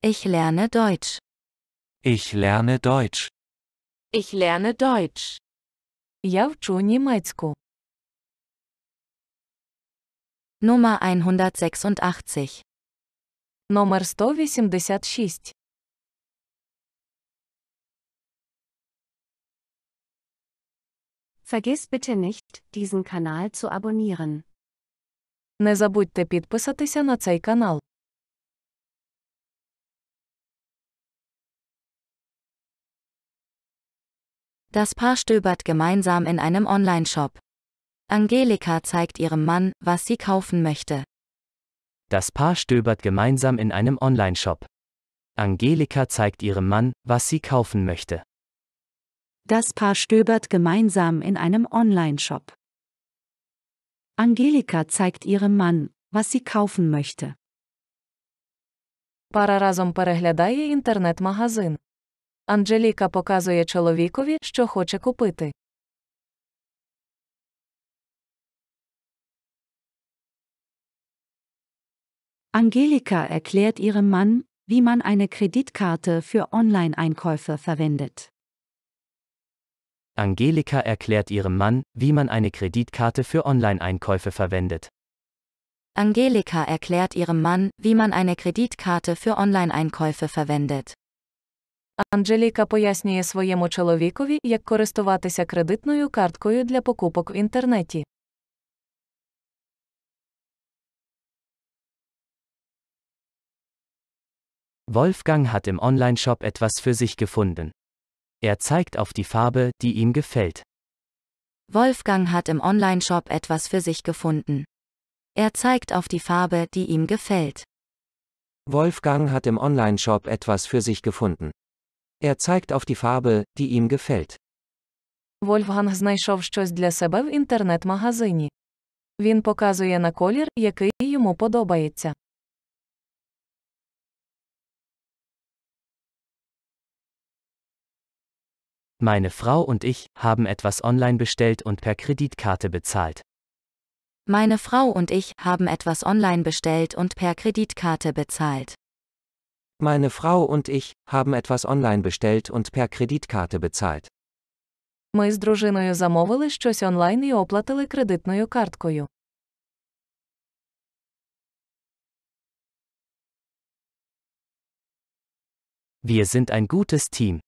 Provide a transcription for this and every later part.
Ich lerne Deutsch. Ich lerne Deutsch. Ich lerne Deutsch. Я вчу німецьку. Nummer 186. Номер 186. Vergiss bitte nicht, diesen Kanal zu abonnieren. Не забудьте підписатися на цей канал. Das Paar stöbert gemeinsam in einem Online-Shop. Angelika zeigt ihrem Mann, was sie kaufen möchte. Das Paar stöbert gemeinsam in einem Online-Shop. Angelika zeigt ihrem Mann, was sie kaufen möchte. Das Paar stöbert gemeinsam in einem Online-Shop. Angelika zeigt ihrem Mann, was sie kaufen möchte. Пара разом переглядає інтернет-магазин. Анжеліка показує чоловікові, що хоче купити. Angelika erklärt ihrem Mann, wie man eine Kreditkarte für Online-Einkäufe verwendet. Angelika erklärt ihrem Mann, wie man eine Kreditkarte für Online-Einkäufe verwendet. Angelika erklärt ihrem Mann, wie man eine Kreditkarte für Online-Einkäufe verwendet. Анджеліка пояснює своєму чоловікові, як користуватися кредитною карткою для покупок в інтернеті. Wolfgang hat im Onlineshop etwas für sich gefunden. Er zeigt auf die Farbe, die ihm gefällt. Wolfgang hat im Onlineshop etwas für sich gefunden. Er zeigt auf die Farbe, die ihm gefällt. Wolfgang hat im Onlineshop etwas für sich gefunden. Er zeigt auf die Farbe, die ihm gefällt. Wolfgang знайшов щось для себе в інтернет-магазині. Він показує на колір, який йому подобається. Meine Frau und ich haben etwas online bestellt und per Kreditkarte bezahlt. Meine Frau und ich haben etwas online bestellt und per Kreditkarte bezahlt. Meine Frau und ich haben etwas online bestellt und per Kreditkarte bezahlt. Ми з дружиною замовили щось онлайн і оплатили кредитною карткою. Wir sind ein gutes Team.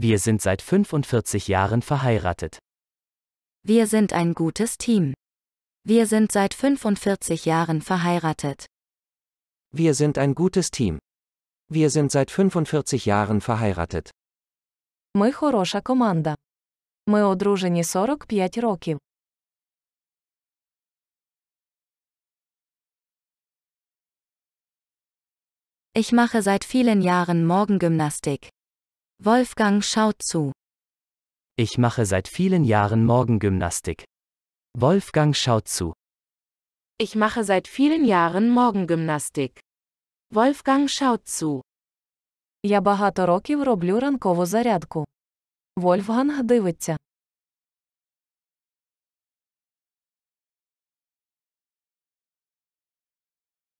Wir sind seit 45 Jahren verheiratet. Wir sind ein gutes Team. Wir sind seit 45 Jahren verheiratet. Wir sind ein gutes Team. Wir sind seit 45 Jahren verheiratet. Ми хороша команда. Ми одружені 45 років. Ich mache seit vielen Jahren Morgengymnastik. Wolfgang schaut zu. Ich mache seit vielen Jahren Morgengymnastik. Wolfgang schaut zu. Ich mache seit vielen Jahren Morgengymnastik. Wolfgang schaut zu. Я багато років роблю ранкову зарядку. Вольфганг дивиться.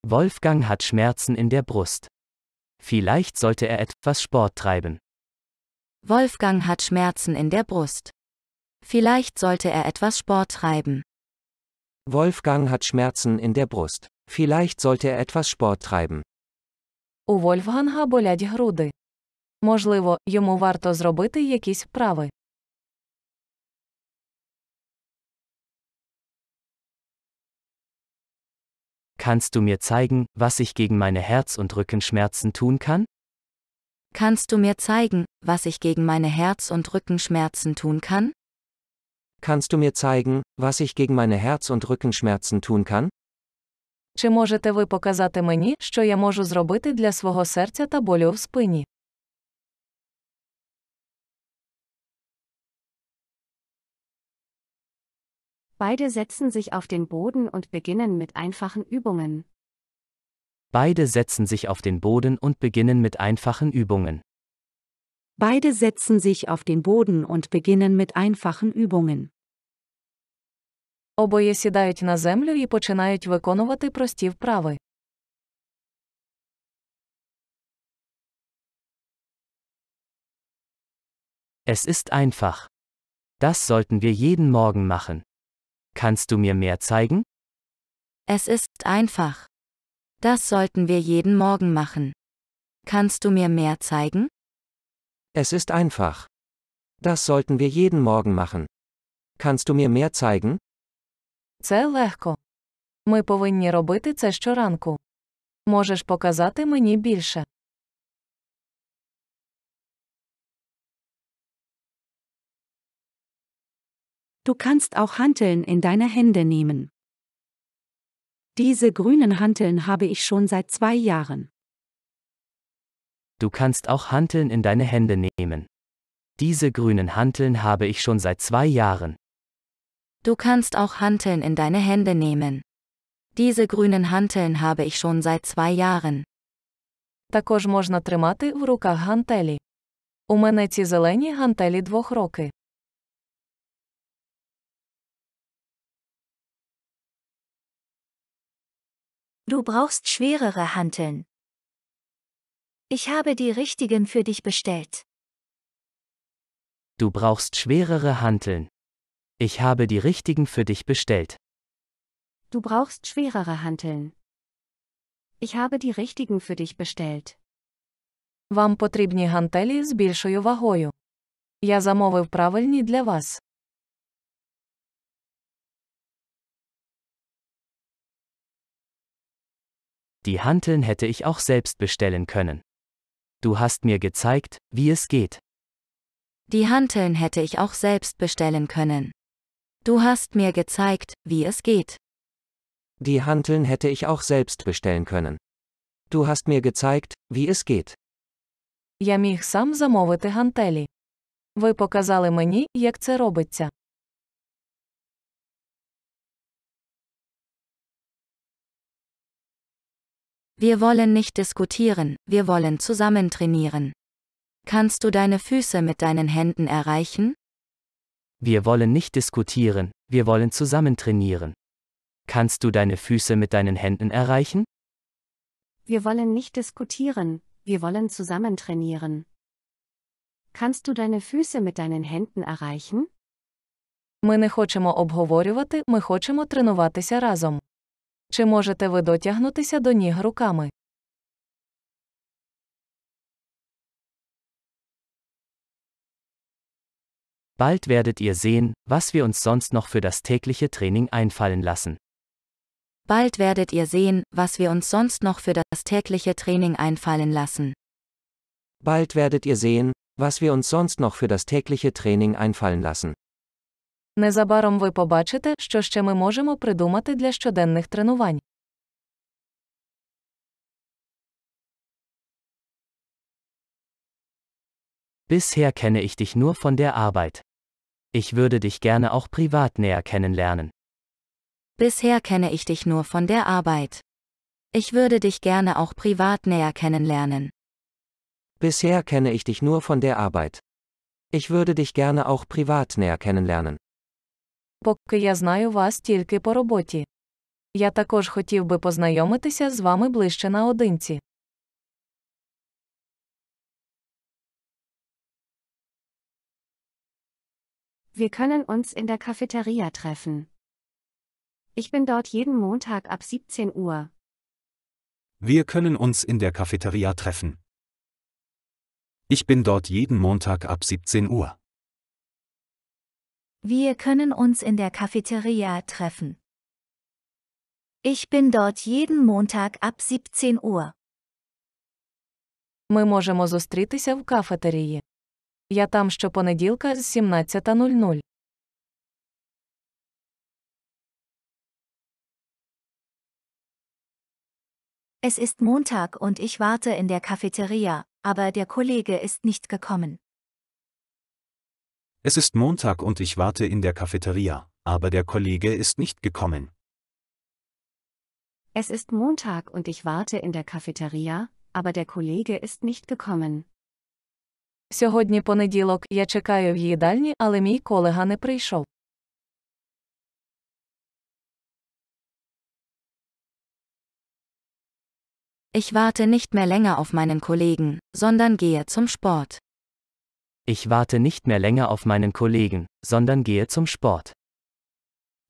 Wolfgang hat Schmerzen in der Brust. Vielleicht sollte er etwas Sport treiben. Wolfgang hat Schmerzen in der Brust. Vielleicht sollte er etwas Sport treiben. Wolfgang hat Schmerzen in der Brust. Vielleicht sollte er etwas Sport treiben. У Вольфганга болять груди. Можливо, йому варто зробити якісь вправи. Kannst du mir zeigen, was ich gegen meine Herz- und Rückenschmerzen tun kann? Kannst du mir zeigen, was ich gegen meine Herz- und Rückenschmerzen tun kann? Kannst du mir zeigen, was ich gegen meine Herz- und Rückenschmerzen tun kann? Чи можете ви показати мені, що я можу зробити для свого серця та болю в спині? Beide setzen sich auf den Boden und beginnen mit einfachen Übungen. Beide setzen sich auf den Boden und beginnen mit einfachen Übungen. Beide setzen sich auf den Boden und beginnen mit einfachen Übungen. Обоє сідають на землю і починають виконувати прості вправи. Es ist einfach. Das sollten wir jeden Morgen machen. Kannst du mir mehr zeigen? Es ist einfach. Das sollten wir jeden Morgen machen. Kannst du mir mehr zeigen? Es ist einfach. Das sollten wir jeden Morgen machen. Kannst du mir mehr zeigen? Це легко. Ми повинні робити це щоранку. Можеш показати мені більше. Du kannst auch Hanteln in deine Hände nehmen. Diese grünen Hanteln habe ich schon seit zwei Jahren. Du kannst auch Hanteln in deine Hände nehmen. Diese grünen Hanteln habe ich schon seit zwei Jahren. Du kannst auch Hanteln in deine Hände nehmen. Diese grünen Hanteln habe ich schon seit zwei Jahren. Також можна тримати в руках гантелі. У мене ці зелені гантелі двох роки. Du brauchst schwerere Hanteln. Ich habe die richtigen für dich bestellt. Du brauchst schwerere Hanteln. Ich habe die richtigen für dich bestellt. Du brauchst schwerere Hanteln. Ich habe die richtigen für dich bestellt. Вам потрібні гантелі з більшою вагою. Я замовив правильні для вас. Die Hanteln hätte ich auch selbst bestellen können. Du hast mir gezeigt, wie es geht. Die Hanteln hätte ich auch selbst bestellen können. Du hast mir gezeigt, wie es geht. Die Hanteln hätte ich auch selbst bestellen können. Du hast mir gezeigt, wie es geht. Я міг сам замовити гантелі. Ви показали мені, як це робиться. Wir wollen nicht diskutieren, wir wollen zusammen trainieren. Kannst du deine Füße mit deinen Händen erreichen? Wir wollen nicht diskutieren, wir wollen zusammen trainieren. Kannst du deine Füße mit deinen Händen erreichen? Wir wollen nicht diskutieren, wir wollen zusammen trainieren. Kannst du deine Füße mit deinen Händen erreichen? Ми не хочемо обговорювати, ми хочемо тренуватися разом. Чи можете ви дотягнутися до ніг руками? Bald werdet ihr sehen, was wir uns sonst noch für das tägliche Training einfallen lassen. Bald werdet ihr sehen, was wir uns sonst noch für das tägliche Training einfallen lassen. Bald werdet ihr sehen, was wir uns sonst noch für das tägliche Training einfallen lassen. Незабаром ви побачите, що ще ми можемо придумати для щоденних тренувань. Bisher kenne ich dich nur von der Arbeit. Ich würde dich gerne auch privat näher kennenlernen. Bisher kenne ich dich nur von der Arbeit. Ich würde dich gerne auch privat näher kennenlernen. Bisher kenne ich dich nur von der Arbeit. Ich würde dich gerne auch privat näher kennenlernen. Поки я знаю вас тільки по роботі. Я також хотів би познайомитися з вами ближче наодинці. Wir können uns in der Cafeteria treffen. Ich bin dort jeden Montag ab 17 Uhr. Wir können uns in der Cafeteria treffen. Ich bin dort jeden Montag ab 17 Uhr. Wir können uns in der Cafeteria treffen. Ich bin dort jeden Montag ab 17 Uhr. Ми можемо зустрітися в кафетерії. Я там щопонеділка з 17.00. Es ist Montag und ich warte in der Cafeteria, aber der Kollege ist nicht gekommen. Es ist Montag und ich warte in der Cafeteria, aber der Kollege ist nicht gekommen. Es ist Montag und ich warte in der Cafeteria, aber der Kollege ist nicht gekommen. Сьогодні понеділок я чекаю в їдальні, але мій колега не прийшов. Ich warte nicht mehr länger auf meinen Kollegen, sondern gehe zum Sport. Ich warte nicht mehr länger auf meinen Kollegen, sondern gehe zum Sport.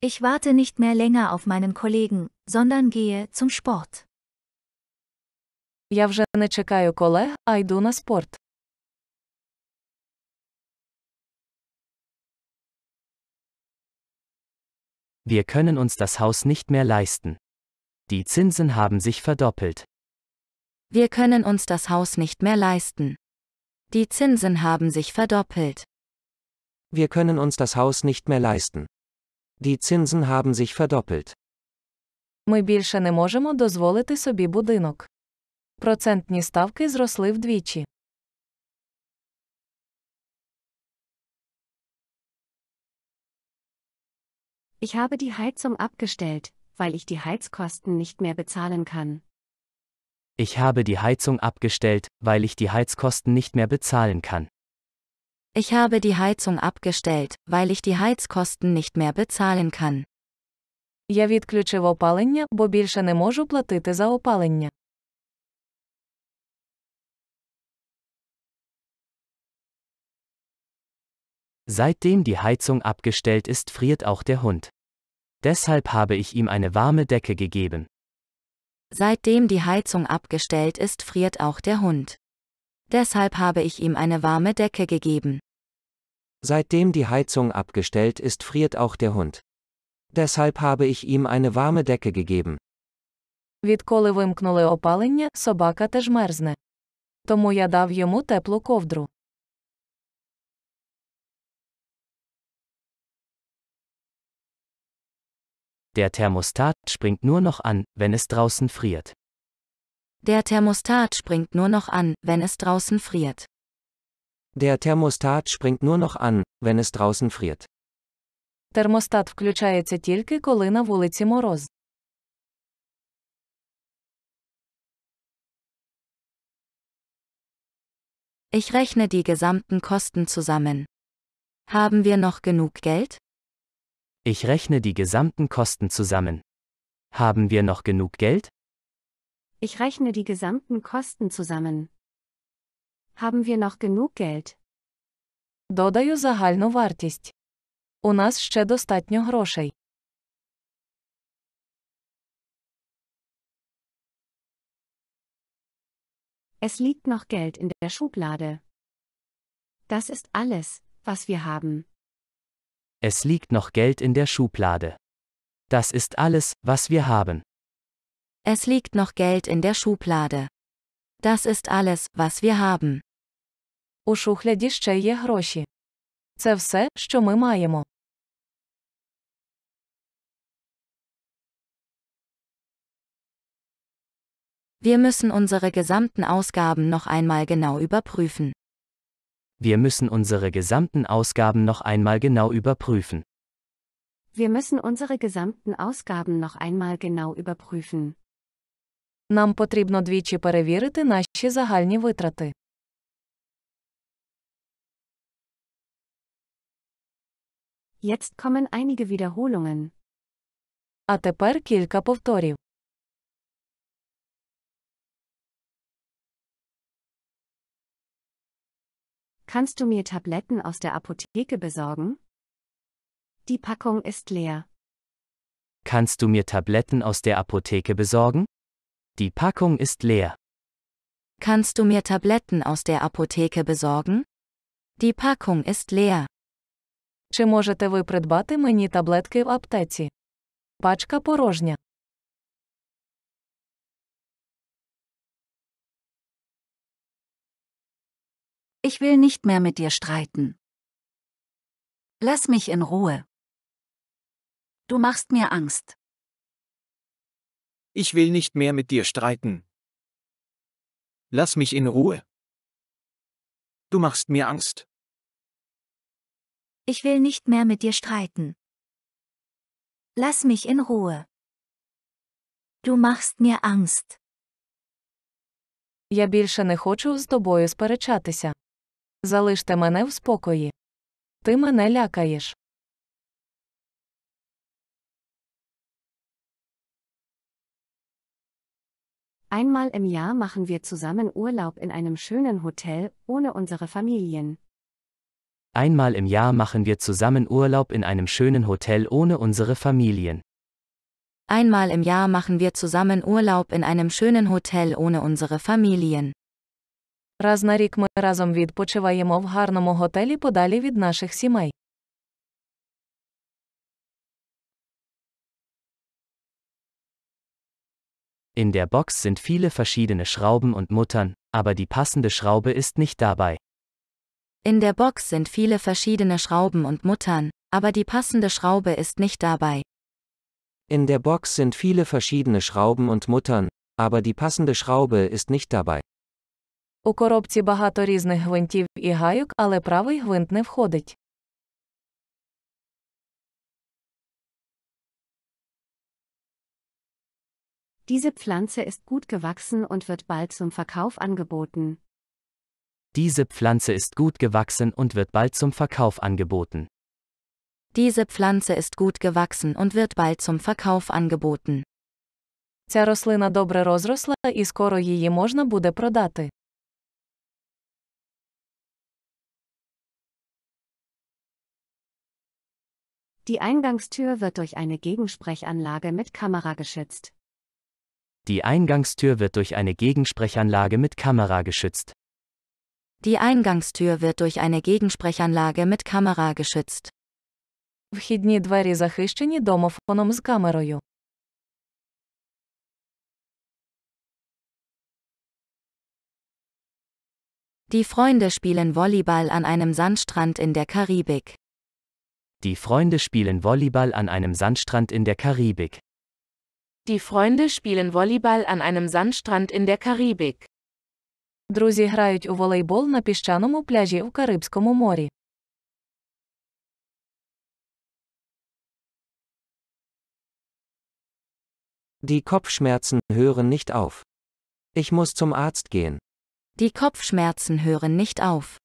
Ich warte nicht mehr länger auf meinen Kollegen, sondern gehe zum Sport. Я вже не чекаю колег, а йду на спорт. Wir können uns das Haus nicht mehr leisten. Die Zinsen haben sich verdoppelt. Wir können uns das Haus nicht mehr leisten. Die Zinsen haben sich verdoppelt. Wir können uns das Haus nicht mehr leisten. Die Zinsen haben sich verdoppelt. Ми більше не можемо дозволити собі будинок. Процентні ставки зросли вдвічі. Ich habe die Heizung abgestellt, weil ich die Heizkosten nicht mehr bezahlen kann. Ich habe die Heizung abgestellt, weil ich die Heizkosten nicht mehr bezahlen kann. Ich habe die Heizung abgestellt, weil ich die Heizkosten nicht mehr bezahlen kann. Я відключив опалення, бо більше не можу платити за опалення. Seitdem die Heizung abgestellt ist, friert auch der Hund. Deshalb habe ich ihm eine warme Decke gegeben. Seitdem die Heizung abgestellt ist, friert auch der Hund. Deshalb habe ich ihm eine warme Decke gegeben. Seitdem die Heizung abgestellt ist, friert auch der Hund. Deshalb habe ich ihm eine warme Decke gegeben. Відколи вимкнули опалення, собака теж мерзне. Тому я дав йому теплу ковдру. Der Thermostat springt nur noch an, wenn es draußen friert. Der Thermostat springt nur noch an, wenn es draußen friert. Der Thermostat springt nur noch an, wenn es draußen friert. Термостат включається тільки коли на вулиці мороз. Ich rechne die gesamten Kosten zusammen. Haben wir noch genug Geld? Ich rechne die gesamten Kosten zusammen. Haben wir noch genug Geld? Ich rechne die gesamten Kosten zusammen. Haben wir noch genug Geld? Додаю загальну вартість. У нас ще достатньо грошей. Es liegt noch Geld in der Schublade. Das ist alles, was wir haben. Es liegt noch Geld in der Schublade. Das ist alles, was wir haben. Es liegt noch Geld in der Schublade. Das ist alles, was wir haben. У шухляді ще є гроші. Це все, що ми маємо. Wir müssen unsere gesamten Ausgaben noch einmal genau überprüfen. Wir müssen unsere gesamten Ausgaben noch einmal genau überprüfen. Wir müssen unsere gesamten Ausgaben noch einmal genau überprüfen. Нам потрібно двічі перевірити наші загальні витрати. Jetzt kommen einige Wiederholungen. А тепер кілька повторів. Kannst du mir Tabletten aus der Apotheke besorgen? Die Packung ist leer. Kannst du mir Tabletten aus der Apotheke besorgen? Die Packung ist leer. Kannst du mir Tabletten aus der Apotheke besorgen? Die Packung ist leer. Чи можете ви придбати мені таблетки в аптеці? Пачка порожня. Ich will nicht mehr mit dir streiten. Lass mich in Ruhe. Du machst mir Angst. Ich will nicht mehr mit dir streiten. Lass mich in Ruhe. Du machst mir Angst. Ich will nicht mehr mit dir streiten. Lass mich in Ruhe. Du machst mir Angst. Я більше не хочу з тобою сперечатися. Залиште мене в спокої. Ти мене лякаєш. Einmal im Jahr machen wir zusammen Urlaub in einem schönen Hotel, ohne unsere Familien. Einmal im Jahr machen wir zusammen Urlaub in einem schönen Hotel ohne unsere Familien. Einmal im Jahr machen wir zusammen Urlaub in einem schönen Hotel ohne unsere Familien. Раз на рік ми разом відпочиваємо в гарному готелі подалі від наших сімей. In der Box sind viele verschiedene Schrauben und Muttern, aber die passende Schraube ist nicht dabei. In der Box sind viele verschiedene Schrauben und Muttern, aber die passende Schraube ist nicht dabei. In der Box sind viele verschiedene Schrauben und Muttern, aber die passende Schraube ist nicht dabei. У коробці багато різних гвинтів і гайок, але правий гвинт не входить. Diese Pflanze ist gut gewachsen und wird bald zum Verkauf angeboten. Diese Pflanze ist gut gewachsen und wird bald zum Verkauf angeboten. Diese Pflanze ist gut gewachsen und wird bald zum Verkauf angeboten. Ця рослина добре розросла і скоро її можна буде продати. Die Eingangstür wird durch eine Gegensprechanlage mit Kamera geschützt. Die Eingangstür wird durch eine Gegensprechanlage mit Kamera geschützt. Die Eingangstür wird durch eine Gegensprechanlage mit Kamera geschützt. Вхідні двері захищені домофоном з камерою. Die Freunde spielen Volleyball an einem Sandstrand in der Karibik. Die Freunde spielen Volleyball an einem Sandstrand in der Karibik. Die Freunde spielen Volleyball an einem Sandstrand in der Karibik. Друзі грають у волейбол на піщаному пляжі у Карибському морі. Die Kopfschmerzen hören nicht auf. Ich muss zum Arzt gehen. Die Kopfschmerzen hören nicht auf.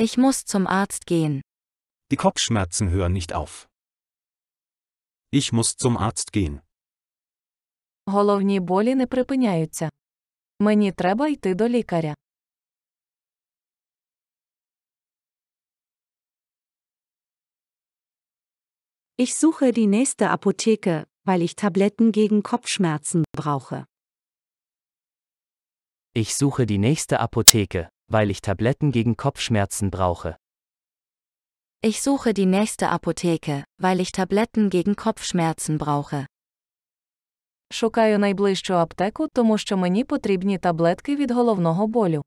Ich muss zum Arzt gehen. Die Kopfschmerzen hören nicht auf. Ich muss zum Arzt gehen. Головні болі не припиняються. Мені треба йти до лікаря. Ich suche die nächste Apotheke, weil ich Tabletten gegen Kopfschmerzen brauche. Ich suche die nächste Apotheke, weil ich Tabletten gegen Kopfschmerzen brauche. Ich suche die nächste Apotheke, weil ich Tabletten gegen Kopfschmerzen brauche. Шукаю найближчу аптеку, тому що мені потрібні таблетки від головного болю.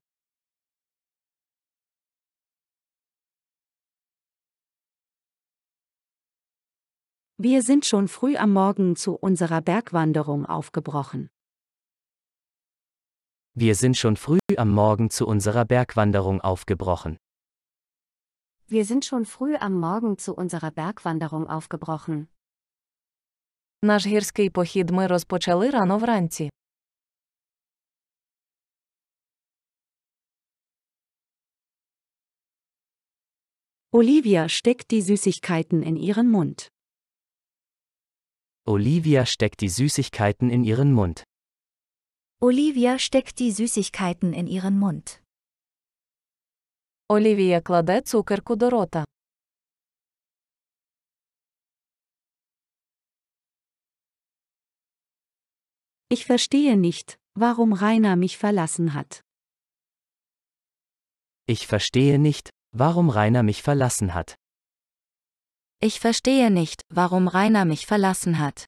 Wir sind schon früh am Morgen zu unserer Bergwanderung aufgebrochen. Wir sind schon früh am Morgen zu unserer Bergwanderung aufgebrochen. Wir sind schon früh am Morgen zu unserer Bergwanderung aufgebrochen. Наш гірський похід ми розпочали рано вранці. Olivia steckt die Süßigkeiten in ihren Mund. Olivia steckt die Süßigkeiten in ihren Mund. Olivia steckt die Süßigkeiten in ihren Mund. Олівія кладе цукерку до рота. Ich verstehe nicht, warum Rainer mich verlassen hat. Ich verstehe nicht, warum Rainer mich verlassen hat. Ich verstehe nicht, warum Rainer mich verlassen hat.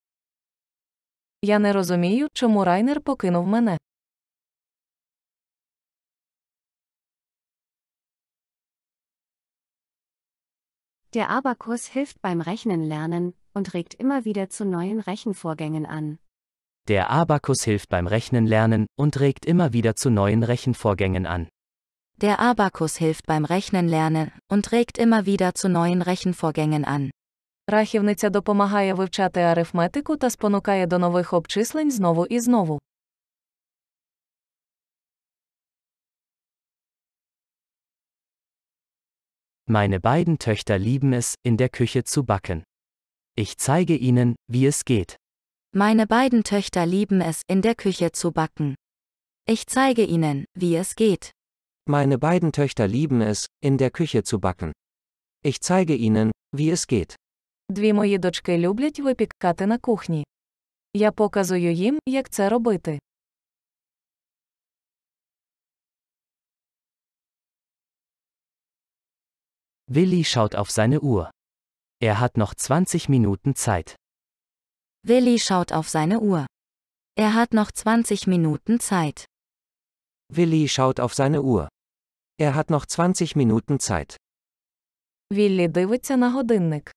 Я не розумію, чому Райнер покинув мене. Der Abakus hilft beim Rechnenlernen und regt immer wieder zu neuen Rechenvorgängen an. Der Abakus hilft beim Rechnenlernen und regt immer wieder zu neuen Rechenvorgängen an. Der Abakus hilft beim Rechnenlernen und regt immer wieder zu neuen Rechenvorgängen an. Рахівниця допомагає вивчати арифметику та спонукає до нових обчислень знову і знову. Meine beiden Töchter lieben es, in der Küche zu backen. Ich zeige ihnen, wie es geht. Meine beiden Töchter lieben es, in der Küche zu backen. Ich zeige ihnen, wie es geht. Meine beiden Töchter lieben es, in der Küche zu backen. Ich zeige ihnen, wie es geht. Дві мої дочки люблять випікати на кухні. Я показую їм, як це робити. Willi schaut auf seine Uhr. Er hat noch 20 Minuten Zeit. Willi schaut auf seine Uhr. Er hat noch 20 Minuten Zeit. Willi schaut auf seine Uhr. Er hat noch 20 Minuten Zeit. Віллі дивиться на годинник.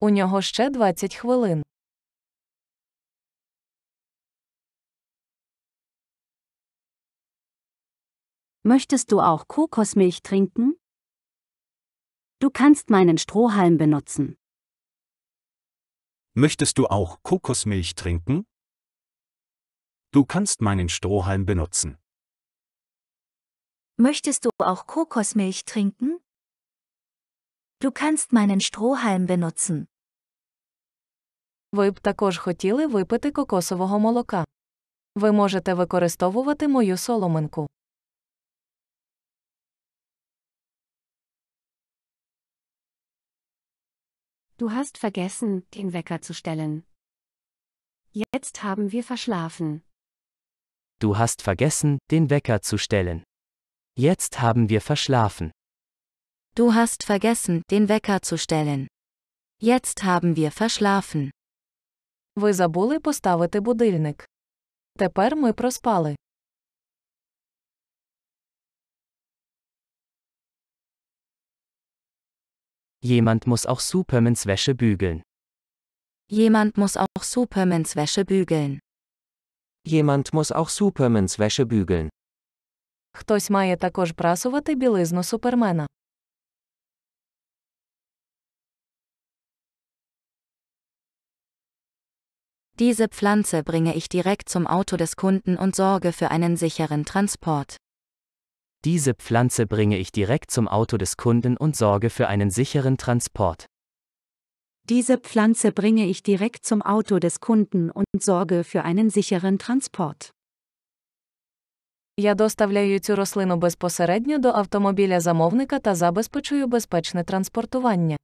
У нього ще 20 хвилин. Möchtest du auch Kokosmilch trinken? Du kannst meinen Strohhalm benutzen. Möchtest du auch Kokosmilch trinken? Du kannst meinen Strohhalm benutzen. Möchtest du auch Kokosmilch trinken? Du kannst meinen Strohhalm benutzen. Ви б також хотіли випити кокосового молока. Ви можете використовувати мою соломинку. Du hast vergessen, den Wecker zu stellen. Jetzt haben wir verschlafen. Du hast vergessen, den Wecker zu stellen. Jetzt haben wir verschlafen. Du hast vergessen, den Wecker zu stellen. Jetzt haben wir verschlafen. Ви забули поставити будильник. Тепер ми проспали. Jemand muss auch Supermans Wäsche bügeln. Jemand muss auch Supermans Wäsche bügeln. Jemand muss auch Supermans Wäsche bügeln. Хтось має також прасувати білизну супермена. Diese Pflanze bringe ich direkt zum Auto des Kunden und sorge für einen sicheren Transport. Diese Pflanze bringe ich direkt zum Auto des Kunden und sorge für einen sicheren Transport. Diese Pflanze bringe ich direkt zum Auto des Kunden und sorge für einen sicheren Transport. Я доставляю цю рослину безпосередньо до автомобіля замовника та забезпечую безпечне транспортування.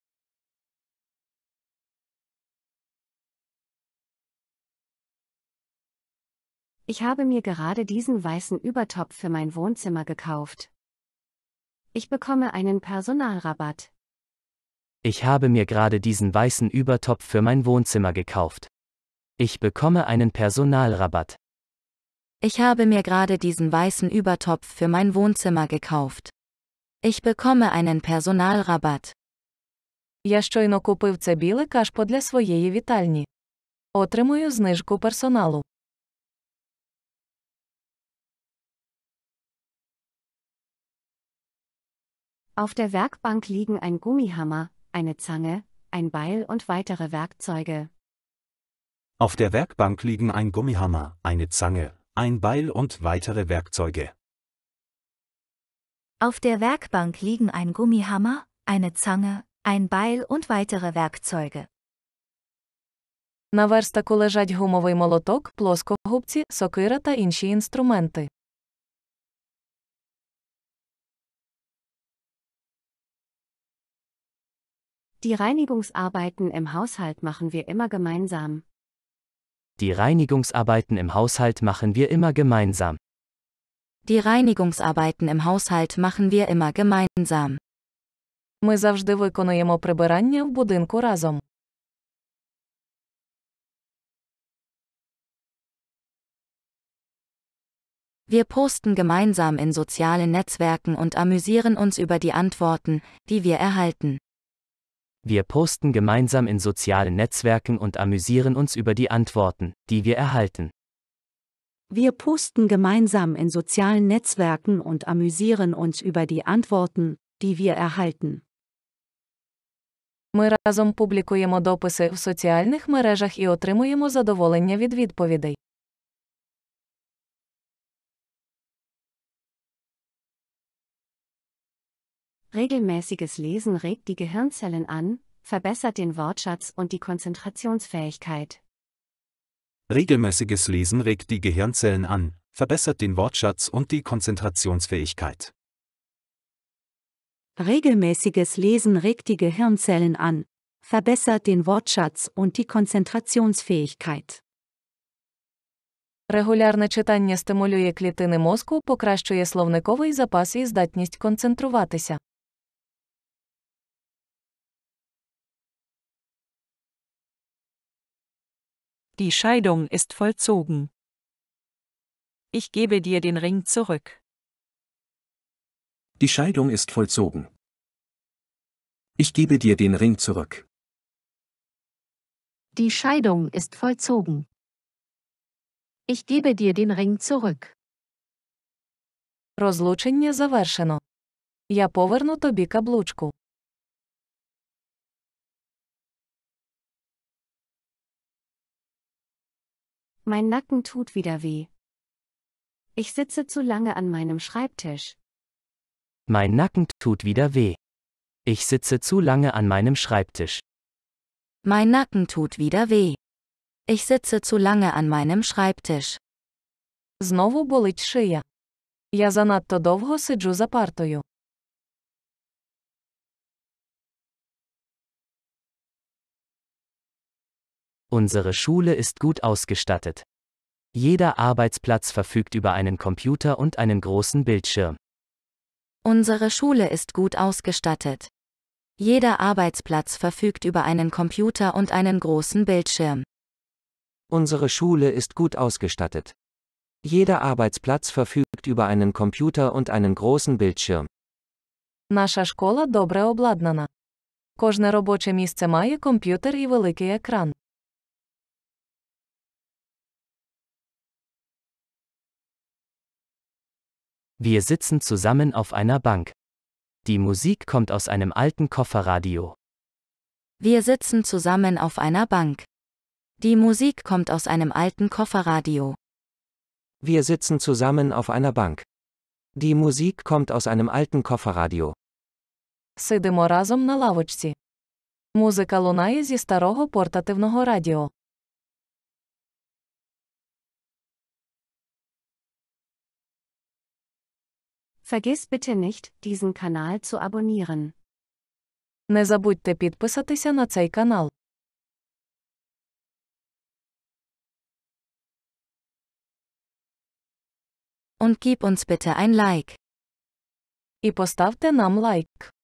Ich habe mir gerade diesen weißen Übertopf für mein Wohnzimmer gekauft. Ich bekomme einen Personalrabatt. Ich habe mir gerade diesen weißen Übertopf für mein Wohnzimmer gekauft. Ich bekomme einen Personalrabatt. Ich habe mir gerade diesen weißen Übertopf für mein Wohnzimmer gekauft. Ich bekomme einen Personalrabatt. Я щойно купив це біле кашпо для своєї вітальні. Отримую знижку персоналу. Auf der Werkbank liegen ein Gummihammer, eine Zange, ein Beil und weitere Werkzeuge. Auf der Werkbank liegen ein Gummihammer, eine Zange, ein Beil und weitere Werkzeuge. Auf der Werkbank liegen ein Gummihammer, eine Zange, ein Beil und weitere Werkzeuge. На верстаку лежать гумовий молоток, плоскогубці, сокира та інші інструменти. Die Reinigungsarbeiten im Haushalt machen wir immer gemeinsam. Die Reinigungsarbeiten im Haushalt machen wir immer gemeinsam. Die Reinigungsarbeiten im Haushalt machen wir immer gemeinsam. Ми завжди виконуємо прибирання в будинку разом. Wir posten gemeinsam in sozialen Netzwerken und amüsieren uns über die Antworten, die wir erhalten. Wir posten gemeinsam in sozialen Netzwerken und amüsieren uns über die Antworten, die wir erhalten. Wir posten gemeinsam in sozialen Netzwerken und amüsieren uns über die Antworten, die wir erhalten. Ми разом публікуємо дописи в соціальних мережах і отримуємо задоволення від відповідей. Regelmäßiges Lesen regt die Gehirnzellen an, verbessert den Wortschatz und die Konzentrationsfähigkeit. Regelmäßiges Lesen regt die Gehirnzellen an, verbessert den Wortschatz und die Konzentrationsfähigkeit. Regelmäßiges Lesen regt die Gehirnzellen an, verbessert den Wortschatz und die Konzentrationsfähigkeit. Регулярне читання стимулює клітини мозку, покращує словниковий запас і здатність концентруватися. Die Scheidung ist vollzogen. Ich gebe dir den Ring zurück. Die Scheidung ist vollzogen. Ich gebe dir den Ring zurück. Die Scheidung ist vollzogen. Ich gebe dir den Ring zurück. Розлучення завершено. Я поверну тобі каблучку. Mein Nacken tut wieder weh. Ich sitze zu lange an meinem Schreibtisch. Mein Nacken tut wieder weh. Ich sitze zu lange an meinem Schreibtisch. Mein Nacken tut wieder weh. Ich sitze zu lange an meinem Schreibtisch. Знову болить шия. Я занадто довго сиджу за партою. Unsere Schule ist gut ausgestattet. Jeder Arbeitsplatz verfügt über einen Computer und einen großen Bildschirm. Unsere Schule ist gut ausgestattet. Jeder Arbeitsplatz verfügt über einen Computer und einen großen Bildschirm. Unsere Schule ist gut ausgestattet. Jeder Arbeitsplatz verfügt über einen Computer und einen großen Bildschirm. Наша школа добре обладнана. Кожне робоче місце має комп'ютер і великий екран. Wir sitzen zusammen auf einer Bank. Die Musik kommt aus einem alten Kofferradio. Wir sitzen zusammen auf einer Bank. Die Musik kommt aus einem alten Kofferradio. Wir sitzen zusammen auf einer Bank. Die Musik kommt aus einem alten Kofferradio. Сидимо разом на лавочці. Музика лунає зі старого портативного радіо. Vergiss bitte nicht, diesen Kanal zu abonnieren. Не забудьте підписатися на цей канал. Und gib uns bitte ein Like. І поставте нам лайк.